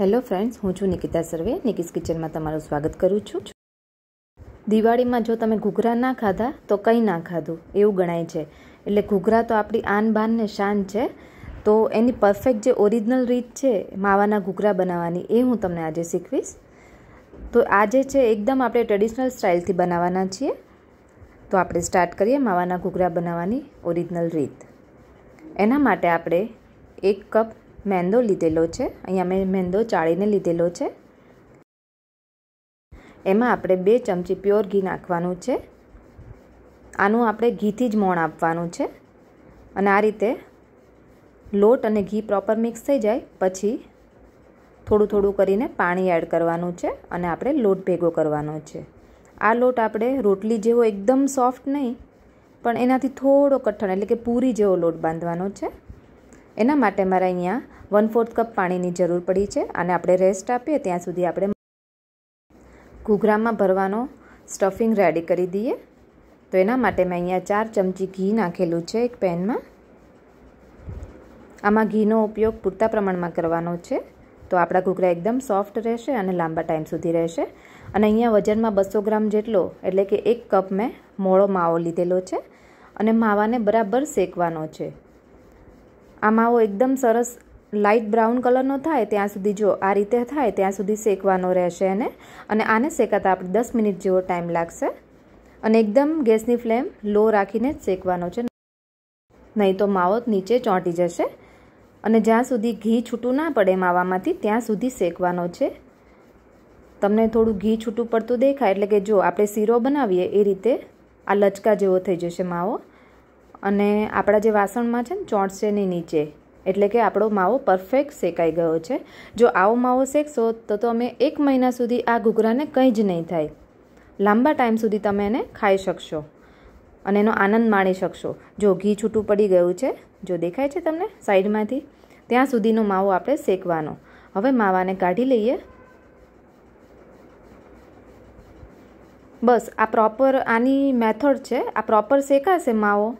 hello friends હું છું નિકિતા સર્વે નિકિસ કિચનમાં તમારું સ્વાગત કરું છું દિવાળીમાં જો તમે ઘૂઘરા ના ખાધા તો કંઈ ના ખાધું એવું ગણાય છે એટલે ઘૂઘરા તો આપણી આન બાન ને શાન છે તો એની પરફેક્ટ જે ઓરિજિનલ રીત છે માવાના ઘૂઘરા બનાવવાની એ હું તમને આજે શીખવીશ તો આજે છે એકદમ આપણે ટ્રેડિશનલ સ્ટાઇલથી બનાવવાના છીએ તો આપણે સ્ટાર્ટ કરીએ માવાના ઘૂઘરા બનાવવાની ઓરિજિનલ રીત એના માટે આપણે એક કપ મેંદો લીધેલો છે અહીંયા મેં મેંદો ચાળીને લીધેલો છે એમાં આપણે બે ચમચી પ્યોર ઘી નાખવાનું છે આનું આપણે ઘીથી જ મોણ આપવાનું છે અને આ રીતે લોટ અને ઘી પ્રોપર મિક્સ થઈ જાય પછી થોડું થોડું કરીને પાણી એડ કરવાનું છે અને આપણે લોટ ભેગો કરવાનો છે આ લોટ આપણે રોટલી જેવો એકદમ સોફ્ટ નહીં પણ એનાથી થોડો કઠણ એટલે કે પૂરી જેવો લોટ બાંધવાનો છે એના માટે મારે અહીંયા વન ફોર્થ કપ પાણીની જરૂર પડી છે અને આપણે રેસ્ટ આપીએ ત્યાં સુધી આપણે ઘૂઘરામાં ભરવાનો સ્ટફિંગ રેડી કરી દઈએ તો એના માટે મેં અહીંયા ચાર ચમચી ઘી નાખેલું છે એક પેનમાં આમાં ઘીનો ઉપયોગ પૂરતા પ્રમાણમાં કરવાનો છે તો આપણા ઘૂઘરા એકદમ સોફ્ટ રહેશે અને લાંબા ટાઈમ સુધી રહેશે અને અહીંયા વજનમાં બસો ગ્રામ જેટલો એટલે કે એક કપ મેં મોળો માવો લીધેલો છે અને માવાને બરાબર શેકવાનો છે આ માવો એકદમ સરસ લાઇટ બ્રાઉન કલરનો થાય ત્યાં સુધી જો આ રીતે થાય ત્યાં સુધી શેકવાનો રહેશે એને અને આને શેકાતા આપણે દસ મિનિટ જેવો ટાઈમ લાગશે અને એકદમ ગેસની ફ્લેમ લો રાખીને જ શેકવાનો છે નહીં તો માવો નીચે ચોંટી જશે અને જ્યાં સુધી ઘી છૂટું ના પડે માવામાંથી ત્યાં સુધી શેકવાનો છે તમને થોડું ઘી છૂટું પડતું દેખાય એટલે કે જો આપણે શીરો બનાવીએ એ રીતે આ લચકા જેવો થઈ જશે માવો અને આપણા જે વાસણમાં છે ને ચોંટશે નહીં નીચે એટલે કે આપણો માવો પરફેક્ટ શેકાઈ ગયો છે જો આવો માવો શેકશો તો તમે એક મહિના સુધી આ ઘૂઘરાને કંઈ જ નહીં થાય લાંબા ટાઈમ સુધી તમે એને ખાઈ શકશો અને એનો આનંદ માણી શકશો જો ઘી છૂટું પડી ગયું છે જો દેખાય છે તમને સાઈડમાંથી ત્યાં સુધીનો માવો આપણે શેકવાનો હવે માવાને કાઢી લઈએ બસ આ પ્રોપર આની મેથડ છે આ પ્રોપર શેકાશે માવો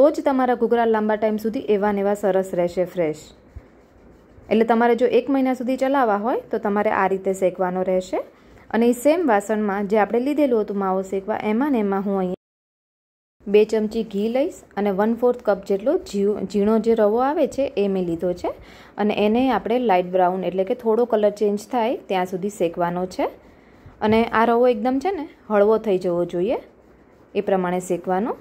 તો જ તમારા ઘૂઘરા લાંબા ટાઈમ સુધી એવા ને એવા સરસ રહેશે ફ્રેશ એટલે તમારે જો એક મહિના સુધી ચલાવવા હોય તો તમારે આ રીતે શેકવાનો રહેશે અને એ સેમ વાસણમાં જે આપણે લીધેલું હતું માવો શેકવા એમાં ને એમાં હું અહીંયા બે ચમચી ઘી લઈશ અને વન ફોર્થ કપ જેટલો જીવ ઝીણો જે રવો આવે છે એ મેં લીધો છે અને એને આપણે લાઇટ બ્રાઉન એટલે કે થોડો કલર ચેન્જ થાય ત્યાં સુધી શેકવાનો છે અને આ રવો એકદમ છે ને હળવો થઈ જવો જોઈએ એ પ્રમાણે શેકવાનો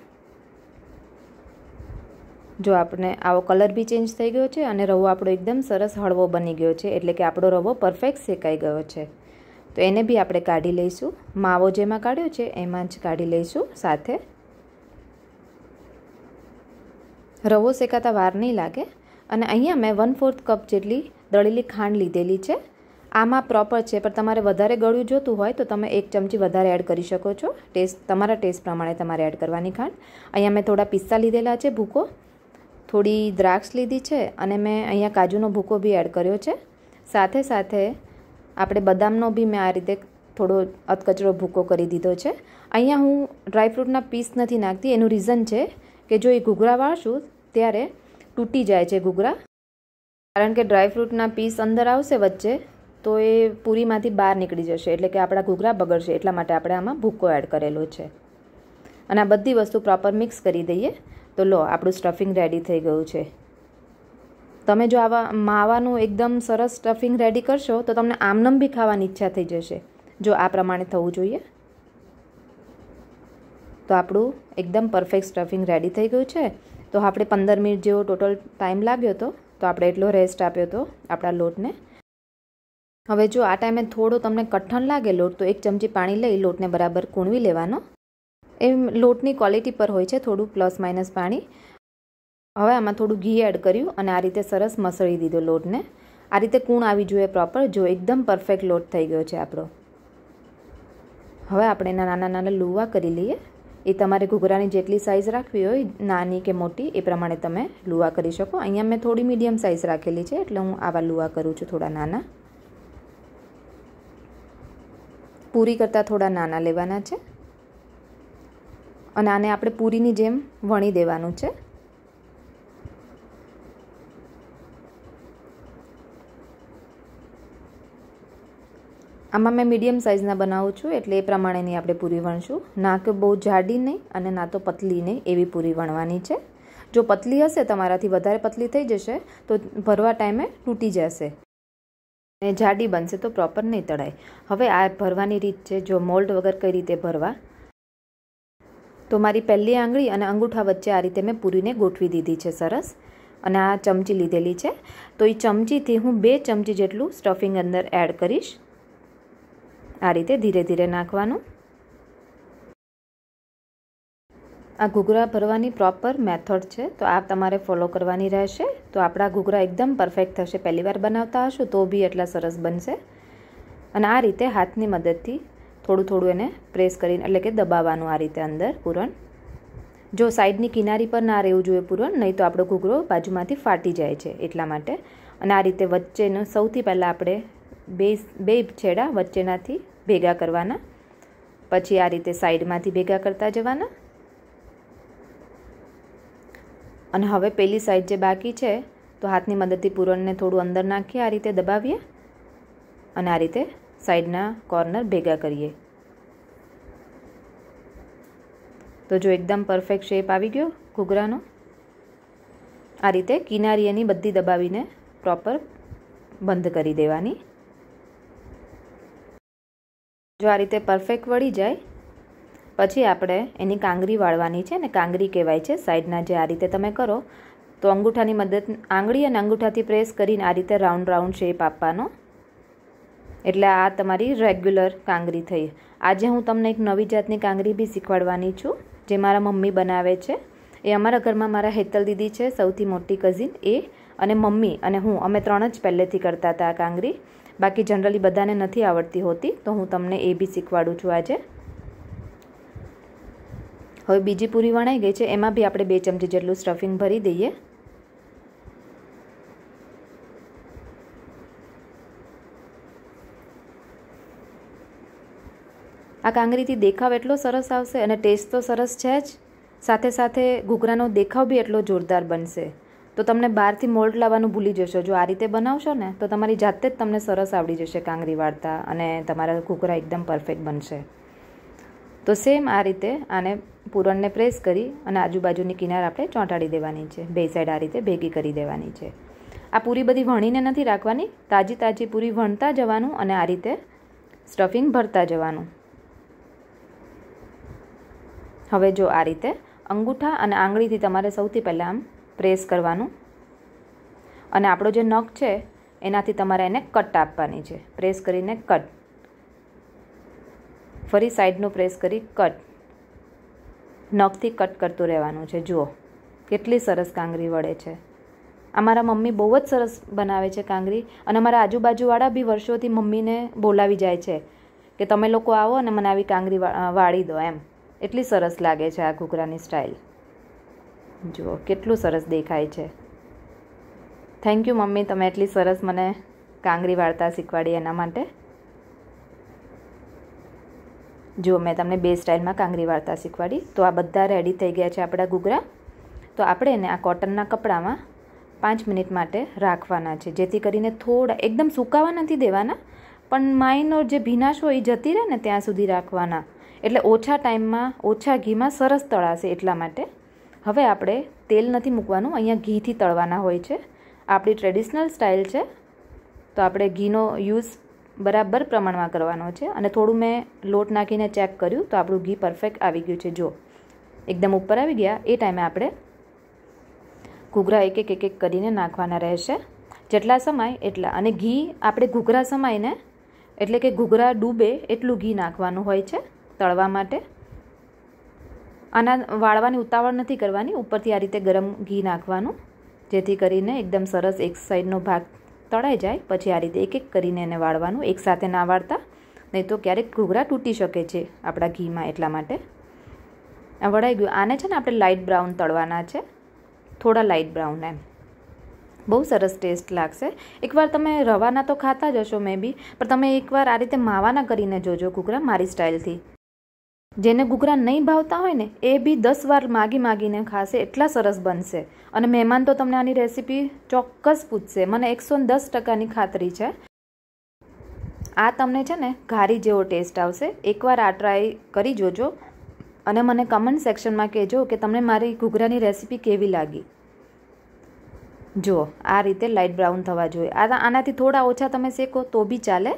જો આપણે આવો કલર બી ચેન્જ થઈ ગયો છે અને રવો આપણો એકદમ સરસ હળવો બની ગયો છે એટલે કે આપણો રવો પરફેક્ટ શેકાઈ ગયો છે તો એને બી આપણે કાઢી લઈશું માવો જેમાં કાઢ્યો છે એમાં જ કાઢી લઈશું સાથે રવો શેકાતા વાર નહીં લાગે અને અહીંયા મેં વન ફોર્થ કપ જેટલી દળેલી ખાંડ લીધેલી છે આમાં પ્રોપર છે પણ તમારે વધારે ગળ્યું જોતું હોય તો તમે એક ચમચી વધારે એડ કરી શકો છો ટેસ્ટ તમારા ટેસ્ટ પ્રમાણે તમારે એડ કરવાની ખાંડ અહીંયા મેં થોડા પિસ્તા લીધેલા છે ભૂકો થોડી દ્રાક્ષ લીધી છે અને મેં અહીંયા કાજુનો ભૂકો બી એડ કર્યો છે સાથે સાથે આપણે બદામનો બી મેં આ રીતે થોડો અધકચરો ભૂકો કરી દીધો છે અહીંયા હું ડ્રાયફ્રૂટના પીસ નથી નાખતી એનું રીઝન છે કે જો એ ઘૂઘરા વાળશું ત્યારે તૂટી જાય છે ઘૂઘરા કારણ કે ડ્રાયફ્રૂટના પીસ અંદર આવશે વચ્ચે તો એ પૂરીમાંથી બહાર નીકળી જશે એટલે કે આપણા ઘૂઘરા બગડશે એટલા માટે આપણે આમાં ભૂકો એડ કરેલો છે અને આ બધી વસ્તુ પ્રોપર મિક્સ કરી દઈએ તો લો આપણું સ્ટફિંગ રેડી થઈ ગયું છે તમે જો આવા માવાનું એકદમ સરસ સ્ટફિંગ રેડી કરશો તો તમને આમનમ બી ખાવાની ઈચ્છા થઈ જશે જો આ પ્રમાણે થવું જોઈએ તો આપણું એકદમ પરફેક્ટ સ્ટફિંગ રેડી થઈ ગયું છે તો આપણે પંદર મિનિટ જેવો ટોટલ ટાઈમ લાગ્યો હતો તો આપણે એટલો રેસ્ટ આપ્યો હતો આપણા લોટને હવે જો આ ટાઈમે થોડો તમને કઠણ લાગે લોટ તો એક ચમચી પાણી લઈ લોટને બરાબર કૂણવી લેવાનો એમ લોટની ક્વોલિટી પર હોય છે થોડું પ્લસ માઇનસ પાણી હવે આમાં થોડું ઘી એડ કર્યું અને આ રીતે સરસ મસળી દીધો લોટને આ રીતે કૂણ આવી જોઈએ પ્રોપર જો એકદમ પરફેક્ટ લોટ થઈ ગયો છે આપણો હવે આપણે એના નાના નાના લુવા કરી લઈએ એ તમારે ઘૂઘરાની જેટલી સાઇઝ રાખવી હોય નાની કે મોટી એ પ્રમાણે તમે લુવા કરી શકો અહીંયા મેં થોડી મીડિયમ સાઇઝ રાખેલી છે એટલે હું આવા લુવા કરું છું થોડા નાના પૂરી કરતાં થોડા નાના લેવાના છે અને આને આપણે પૂરીની જેમ વણી દેવાનું છે આમાં મેં મીડિયમ સાઇઝના બનાવું છું એટલે એ પ્રમાણેની આપણે પૂરી વણશું ના કે બહુ જાડી નહીં અને ના તો પતલી નહીં એવી પૂરી વણવાની છે જો પતલી હશે તમારાથી વધારે પતલી થઈ જશે તો ભરવા ટાઈમે તૂટી જશે ને જાડી બનશે તો પ્રોપર નહીં તળાય હવે આ ભરવાની રીત છે જો મોલ્ડ વગર કઈ રીતે ભરવા તો મારી પહેલી આંગળી અને અંગૂઠા વચ્ચે આ રીતે મેં પૂરીને ગોઠવી દીધી છે સરસ અને આ ચમચી લીધેલી છે તો એ ચમચીથી હું બે ચમચી જેટલું સ્ટફિંગ અંદર એડ કરીશ આ રીતે ધીરે ધીરે નાખવાનું આ ઘૂઘરા ભરવાની પ્રોપર મેથડ છે તો આ તમારે ફોલો કરવાની રહેશે તો આપણા ઘૂઘરા એકદમ પરફેક્ટ થશે પહેલીવાર બનાવતા હશો તો બી એટલા સરસ બનશે અને આ રીતે હાથની મદદથી થોડું થોડું એને પ્રેસ કરીને એટલે કે દબાવવાનું આ રીતે અંદર પૂરણ જો સાઈડની કિનારી પર ના રહેવું જોઈએ પૂરણ નહીં તો આપણો ઘૂઘરો બાજુમાંથી ફાટી જાય છે એટલા માટે અને આ રીતે વચ્ચેનો સૌથી પહેલાં આપણે બે બે છેડા વચ્ચેનાથી ભેગા કરવાના પછી આ રીતે સાઈડમાંથી ભેગા કરતા જવાના અને હવે પેલી સાઈડ જે બાકી છે તો હાથની મદદથી પૂરણને થોડું અંદર નાખીએ આ રીતે દબાવીએ અને આ રીતે સાઈડના કોર્નર ભેગા કરીએ તો જો એકદમ પરફેક્ટ શેપ આવી ગયો ઘૂઘરાનો આ રીતે કિનારી એની બધી દબાવીને પ્રોપર બંધ કરી દેવાની જો આ રીતે પરફેક્ટ વળી જાય પછી આપણે એની કાંગરી વાળવાની છે ને કાંગરી કહેવાય છે સાઈડના જે આ રીતે તમે કરો તો અંગૂઠાની મદદ આંગળી અને અંગૂઠાથી પ્રેસ કરીને આ રીતે રાઉન્ડ રાઉન્ડ શેપ આપવાનો એટલે આ તમારી રેગ્યુલર કાંગરી થઈ આજે હું તમને એક નવી જાતની કાંગરી બી શીખવાડવાની છું જે મારા મમ્મી બનાવે છે એ અમારા ઘરમાં મારા હેતલ દીદી છે સૌથી મોટી કઝિન એ અને મમ્મી અને હું અમે ત્રણ જ પહેલેથી કરતા હતા આ કાંગરી બાકી જનરલી બધાને નથી આવડતી હોતી તો હું તમને એ બી શીખવાડું છું આજે હવે બીજી પૂરી વણાઈ ગઈ છે એમાં બી આપણે બે ચમચી જેટલું સ્ટફિંગ ભરી દઈએ આ કાંગરીથી દેખાવ એટલો સરસ આવશે અને ટેસ્ટ તો સરસ છે જ સાથે સાથે ઘૂઘરાનો દેખાવ બી એટલો જોરદાર બનશે તો તમને બહારથી મોલ્ટ લાવવાનું ભૂલી જશો જો આ રીતે બનાવશો ને તો તમારી જાતે જ તમને સરસ આવડી જશે કાંગરી વાળતા અને તમારા કુકરા એકદમ પરફેક્ટ બનશે તો સેમ આ રીતે આને પૂરણને પ્રેસ કરી અને આજુબાજુની કિનાર આપણે ચોંટાડી દેવાની છે બે સાઈડ આ રીતે ભેગી કરી દેવાની છે આ પૂરી બધી વણીને નથી રાખવાની તાજી તાજી પૂરી વણતા જવાનું અને આ રીતે સ્ટફિંગ ભરતા જવાનું હવે જો આ રીતે અંગૂઠા અને આંગળીથી તમારે સૌથી પહેલાં આમ પ્રેસ કરવાનું અને આપણો જે નખ છે એનાથી તમારે એને કટ આપવાની છે પ્રેસ કરીને કટ ફરી સાઈડનું પ્રેસ કરી કટ નખથી કટ કરતું રહેવાનું છે જુઓ કેટલી સરસ કાંગરી વળે છે અમારા મમ્મી બહુ જ સરસ બનાવે છે કાંગરી અને અમારા આજુબાજુવાળા બી વર્ષોથી મમ્મીને બોલાવી જાય છે કે તમે લોકો આવો અને મને આવી કાંગરી વાળી દો એમ એટલી સરસ લાગે છે આ ઘૂઘરાની સ્ટાઇલ જુઓ કેટલું સરસ દેખાય છે થેન્ક યુ મમ્મી તમે એટલી સરસ મને કાંગરી વાર્તા શીખવાડી એના માટે જો મેં તમને બે સ્ટાઇલમાં કાંગરી વાર્તા શીખવાડી તો આ બધા રેડી થઈ ગયા છે આપણા ઘૂઘરા તો આપણે એને આ કોટનના કપડામાં પાંચ મિનિટ માટે રાખવાના છે જેથી કરીને થોડા એકદમ સુકાવા નથી દેવાના પણ માઇનોર જે ભીનાશ હોય એ જતી રહે ને ત્યાં સુધી રાખવાના એટલે ઓછા ટાઈમમાં ઓછા ઘીમાં સરસ તળાશે એટલા માટે હવે આપણે તેલ નથી મૂકવાનું અહીંયા ઘીથી તળવાના હોય છે આપણી ટ્રેડિશનલ સ્ટાઇલ છે તો આપણે ઘીનો યુઝ બરાબર પ્રમાણમાં કરવાનો છે અને થોડું મેં લોટ નાખીને ચેક કર્યું તો આપણું ઘી પરફેક્ટ આવી ગયું છે જો એકદમ ઉપર આવી ગયા એ ટાઈમે આપણે ઘૂઘરા એક એક એક એક કરીને નાખવાના રહેશે જેટલા સમય એટલા અને ઘી આપણે ઘૂઘરા સમાઈને એટલે કે ઘૂઘરા ડૂબે એટલું ઘી નાખવાનું હોય છે તળવા માટે આના વાળવાની ઉતાવળ નથી કરવાની ઉપરથી આ રીતે ગરમ ઘી નાખવાનું જેથી કરીને એકદમ સરસ એક સાઈડનો ભાગ તળાઈ જાય પછી આ રીતે એક એક કરીને એને વાળવાનું એકસાથે ના વાળતા નહીં તો ક્યારેક ઘૂઘરા તૂટી શકે છે આપણા ઘીમાં એટલા માટે આ વળાઈ ગયું આને છે ને આપણે લાઇટ બ્રાઉન તળવાના છે થોડા લાઇટ બ્રાઉન એમ બહુ સરસ ટેસ્ટ લાગશે એકવાર તમે રવાના તો ખાતા જ હશો મે બી પણ તમે એકવાર આ રીતે માવાના કરીને જોજો ઘૂઘરા મારી સ્ટાઇલથી જેને ઘૂઘરા નહીં ભાવતા હોય ને એ બી દસ વાર માગી માગીને ખાશે એટલા સરસ બનશે અને મહેમાન તો તમને આની રેસીપી ચોક્કસ પૂછશે મને એકસો દસ ટકાની ખાતરી છે આ તમને છે ને ઘારી જેવો ટેસ્ટ આવશે એકવાર આ ટ્રાય કરી જોજો અને મને કમેન્ટ સેક્શનમાં કહેજો કે તમને મારી ઘૂઘરાની રેસીપી કેવી લાગી જો આ રીતે લાઇટ બ્રાઉન થવા જોઈએ આ આનાથી થોડા ઓછા તમે શેકો તો બી ચાલે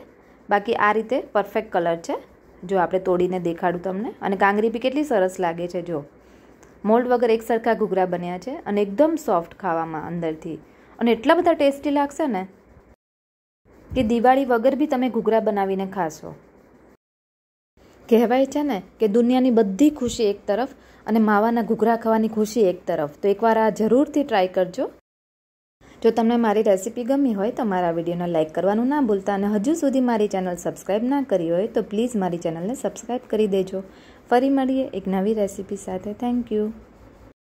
બાકી આ રીતે પરફેક્ટ કલર છે જો આપણે તોડીને દેખાડું તમને અને કાંગરી બી કેટલી સરસ લાગે છે જો મોલ્ડ વગર એક સરખા ઘૂઘરા બન્યા છે અને એકદમ સોફ્ટ ખાવામાં અંદરથી અને એટલા બધા ટેસ્ટી લાગશે ને કે દિવાળી વગર બી તમે ઘૂઘરા બનાવીને ખાશો કહેવાય છે ને કે દુનિયાની બધી ખુશી એક તરફ અને માવાના ઘૂઘરા ખાવાની ખુશી એક તરફ તો એકવાર આ જરૂરથી ટ્રાય કરજો જો તમને મારી રેસિપી ગમી હોય તો મારા વિડીયોને લાઇક કરવાનું ના ભૂલતા અને હજુ સુધી મારી ચેનલ સબસ્ક્રાઈબ ના કરી હોય તો પ્લીઝ મારી ચેનલને સબસ્ક્રાઈબ કરી દેજો ફરી મળીએ એક નવી રેસિપી સાથે થેન્ક યુ